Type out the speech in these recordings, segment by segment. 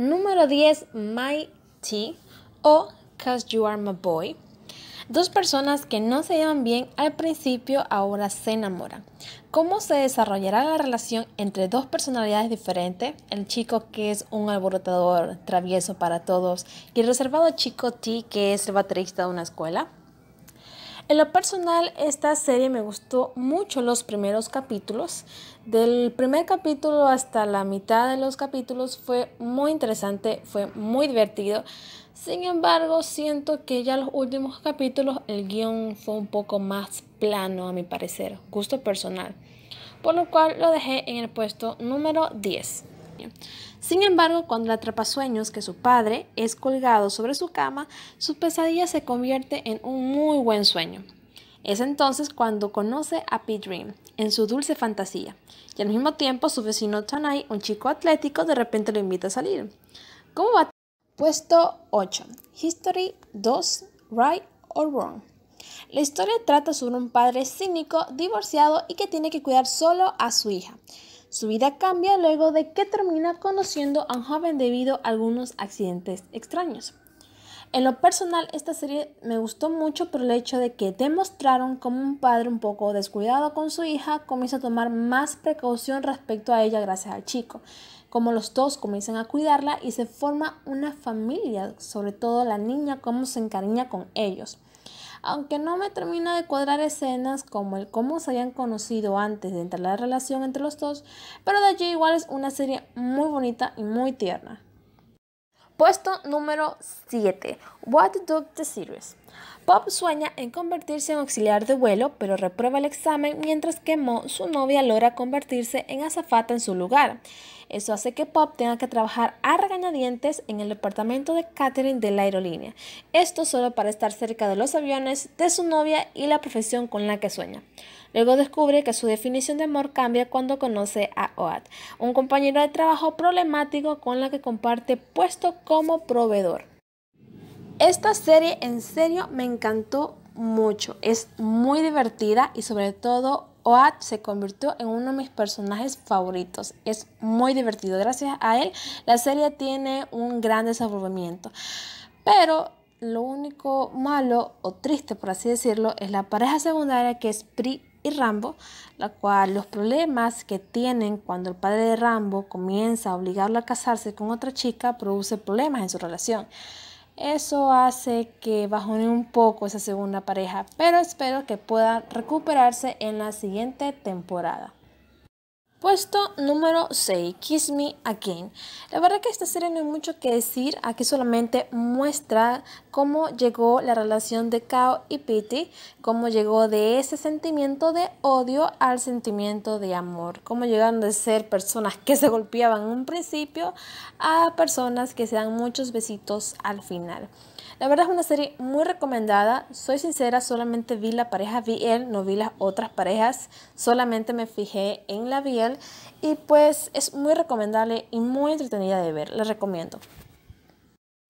Número 10, My T o Cause You Are My Boy. Dos personas que no se llevan bien al principio ahora se enamoran. ¿Cómo se desarrollará la relación entre dos personalidades diferentes? El chico que es un alborotador travieso para todos y el reservado chico T que es el baterista de una escuela. En lo personal, esta serie me gustó mucho los primeros capítulos. Del primer capítulo hasta la mitad de los capítulos fue muy interesante, fue muy divertido. Sin embargo, siento que ya los últimos capítulos el guión fue un poco más plano a mi parecer, gusto personal. Por lo cual lo dejé en el puesto número 10. Sin embargo, cuando atrapa sueños que su padre, es colgado sobre su cama, su pesadilla se convierte en un muy buen sueño. Es entonces cuando conoce a P. Dream, en su dulce fantasía, y al mismo tiempo su vecino Tanai, un chico atlético, de repente lo invita a salir. ¿Cómo va? Puesto 8. History 2. Right or Wrong. La historia trata sobre un padre cínico, divorciado y que tiene que cuidar solo a su hija. Su vida cambia luego de que termina conociendo a un joven debido a algunos accidentes extraños. En lo personal, esta serie me gustó mucho por el hecho de que demostraron cómo un padre un poco descuidado con su hija comienza a tomar más precaución respecto a ella gracias al chico, como los dos comienzan a cuidarla y se forma una familia, sobre todo la niña, cómo se encariña con ellos. Aunque no me termina de cuadrar escenas como el cómo se habían conocido antes de entrar la relación entre los dos, pero de allí igual es una serie muy bonita y muy tierna. Puesto número 7. What Do the Series. Pop sueña en convertirse en auxiliar de vuelo, pero reprueba el examen mientras que Mo, su novia, logra convertirse en azafata en su lugar. Eso hace que Pop tenga que trabajar a regañadientes en el departamento de catering de la aerolínea. Esto solo para estar cerca de los aviones, de su novia y la profesión con la que sueña. Luego descubre que su definición de amor cambia cuando conoce a Oat, un compañero de trabajo problemático con la que comparte puesto como proveedor. Esta serie en serio me encantó mucho, es muy divertida y sobre todo Oat se convirtió en uno de mis personajes favoritos. Es muy divertido. Gracias a él, la serie tiene un gran desarrollo Pero lo único malo o triste, por así decirlo, es la pareja secundaria que es Pri y Rambo, la cual los problemas que tienen cuando el padre de Rambo comienza a obligarlo a casarse con otra chica produce problemas en su relación. Eso hace que bajone un poco esa segunda pareja, pero espero que pueda recuperarse en la siguiente temporada. Puesto número 6, Kiss Me Again. La verdad que esta serie no hay mucho que decir, aquí solamente muestra cómo llegó la relación de Kao y Pity, cómo llegó de ese sentimiento de odio al sentimiento de amor, cómo llegaron de ser personas que se golpeaban en un principio a personas que se dan muchos besitos al final. La verdad es una serie muy recomendada. Soy sincera, solamente vi la pareja Biel, no vi las otras parejas. Solamente me fijé en la Biel. Y pues es muy recomendable y muy entretenida de ver. La recomiendo.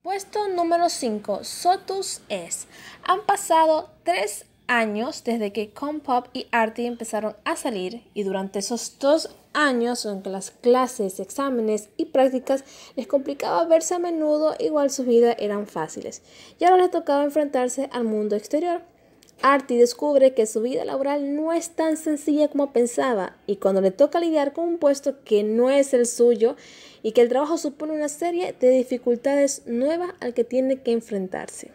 Puesto número 5. Sotus es. Han pasado tres años desde que Compop y Artie empezaron a salir y durante esos dos años en las clases, exámenes y prácticas les complicaba verse a menudo, igual sus vidas eran fáciles y ahora les tocaba enfrentarse al mundo exterior. Artie descubre que su vida laboral no es tan sencilla como pensaba y cuando le toca lidiar con un puesto que no es el suyo y que el trabajo supone una serie de dificultades nuevas al que tiene que enfrentarse.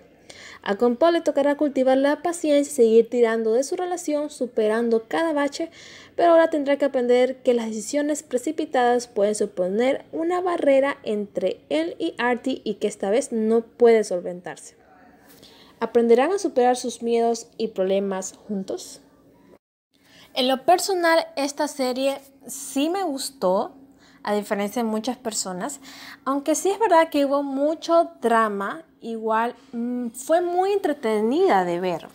A compole le tocará cultivar la paciencia y seguir tirando de su relación, superando cada bache, pero ahora tendrá que aprender que las decisiones precipitadas pueden suponer una barrera entre él y Artie y que esta vez no puede solventarse. ¿Aprenderán a superar sus miedos y problemas juntos? En lo personal, esta serie sí me gustó, a diferencia de muchas personas, aunque sí es verdad que hubo mucho drama igual mm, fue muy entretenida de ver.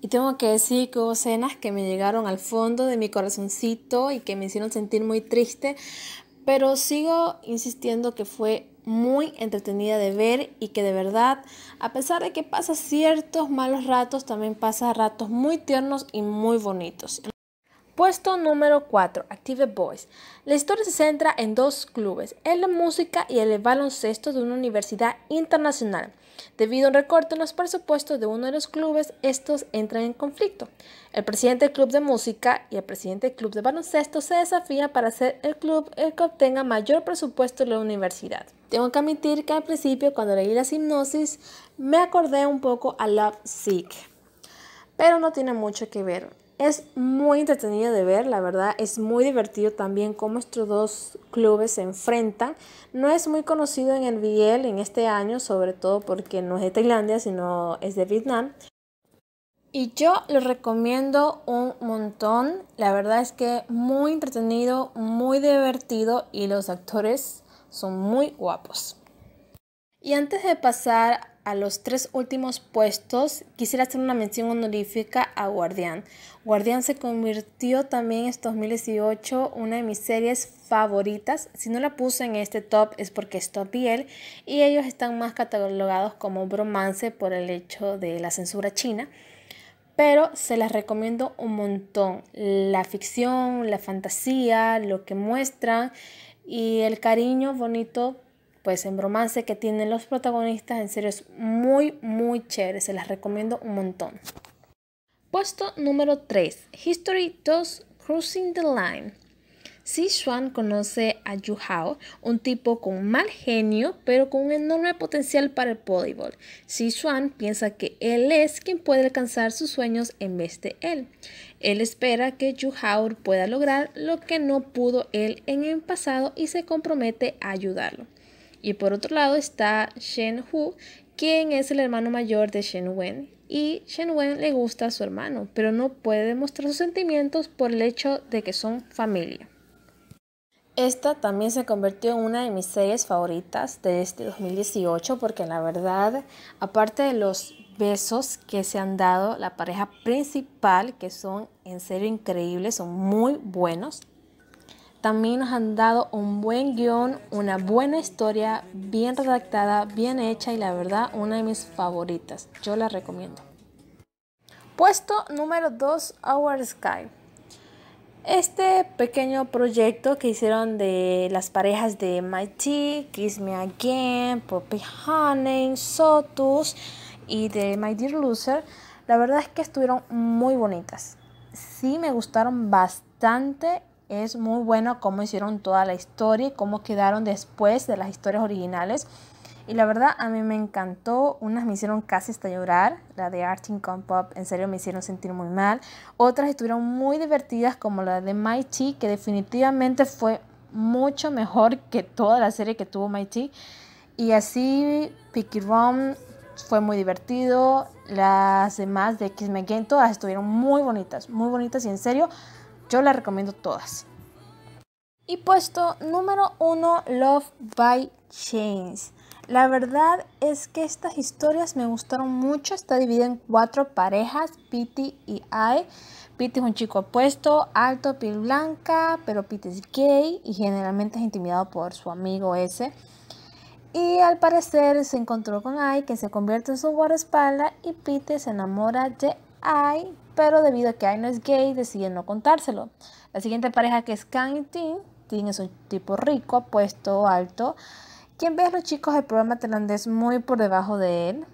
Y tengo que decir que hubo escenas que me llegaron al fondo de mi corazoncito y que me hicieron sentir muy triste, pero sigo insistiendo que fue muy entretenida de ver y que de verdad, a pesar de que pasa ciertos malos ratos, también pasa ratos muy tiernos y muy bonitos. Puesto número 4, Active Boys. La historia se centra en dos clubes, el de música y el de baloncesto de una universidad internacional. Debido a un recorte en los presupuestos de uno de los clubes, estos entran en conflicto. El presidente del club de música y el presidente del club de baloncesto se desafían para hacer el club el que obtenga mayor presupuesto de la universidad. Tengo que admitir que al principio, cuando leí la hipnosis, me acordé un poco a Love Sick pero no tiene mucho que ver. Es muy entretenido de ver, la verdad, es muy divertido también cómo estos dos clubes se enfrentan. No es muy conocido en el Biel en este año, sobre todo porque no es de Tailandia, sino es de Vietnam. Y yo lo recomiendo un montón, la verdad es que muy entretenido, muy divertido y los actores son muy guapos. Y antes de pasar a los tres últimos puestos, quisiera hacer una mención honorífica a Guardián. Guardián se convirtió también en este 2018 una de mis series favoritas. Si no la puse en este top es porque es top y y ellos están más catalogados como bromance por el hecho de la censura china. Pero se las recomiendo un montón. La ficción, la fantasía, lo que muestran y el cariño bonito pues en romance que tienen los protagonistas, en serio es muy, muy chévere, se las recomiendo un montón. Puesto número 3, History 2 Cruising the Line. Si Xuan conoce a Yu Hao, un tipo con mal genio, pero con un enorme potencial para el voleibol. Si Xuan piensa que él es quien puede alcanzar sus sueños en vez de él. Él espera que Yu Hao pueda lograr lo que no pudo él en el pasado y se compromete a ayudarlo. Y por otro lado está Shen Hu, quien es el hermano mayor de Shen Wen. Y Shen Wen le gusta a su hermano, pero no puede mostrar sus sentimientos por el hecho de que son familia. Esta también se convirtió en una de mis series favoritas de este 2018 porque la verdad, aparte de los besos que se han dado la pareja principal, que son en serio increíbles, son muy buenos, también nos han dado un buen guión, una buena historia, bien redactada, bien hecha y la verdad una de mis favoritas. Yo la recomiendo. Puesto número 2, Our Sky. Este pequeño proyecto que hicieron de las parejas de My Tea, Kiss Me Again, Poppy Honey, Sotus y de My Dear Loser, la verdad es que estuvieron muy bonitas. Sí me gustaron bastante es muy bueno cómo hicieron toda la historia cómo quedaron después de las historias originales. Y la verdad a mí me encantó, unas me hicieron casi hasta llorar, la de Arting y Pop en serio me hicieron sentir muy mal, otras estuvieron muy divertidas como la de chi que definitivamente fue mucho mejor que toda la serie que tuvo chi y así Picky Rom fue muy divertido, las demás de X-Men todas estuvieron muy bonitas, muy bonitas y en serio yo las recomiendo todas. Y puesto número uno, Love by Chains. La verdad es que estas historias me gustaron mucho. Está dividida en cuatro parejas, Pity y I. Pete es un chico opuesto, alto, piel blanca, pero Pete es gay y generalmente es intimidado por su amigo ese. Y al parecer se encontró con I, que se convierte en su guardaespaldas y Pete se enamora de I, pero debido a que Aino es gay, deciden no contárselo. La siguiente pareja que es Kang y Tin, Tin es un tipo rico, apuesto, alto, quien ve a los chicos del programa tailandés muy por debajo de él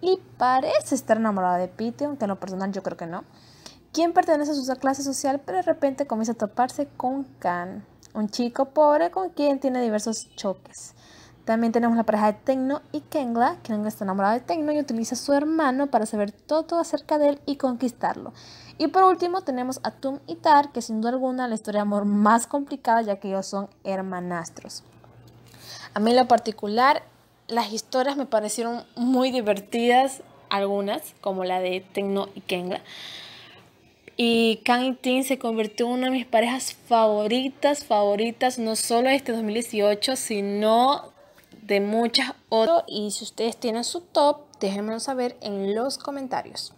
y parece estar enamorada de Pete, aunque en lo personal yo creo que no, quien pertenece a su clase social, pero de repente comienza a toparse con Kang, un chico pobre con quien tiene diversos choques. También tenemos la pareja de Tecno y Kengla. Kengla está enamorada de Tecno y utiliza a su hermano para saber todo acerca de él y conquistarlo. Y por último tenemos a Tum y Tar, que sin duda alguna la historia de amor más complicada ya que ellos son hermanastros. A mí en lo particular, las historias me parecieron muy divertidas, algunas, como la de Tecno y Kengla. Y Kang y Tin se convirtió en una de mis parejas favoritas, favoritas, no solo este 2018, sino de muchas otras. Y si ustedes tienen su top, déjenmelo saber en los comentarios.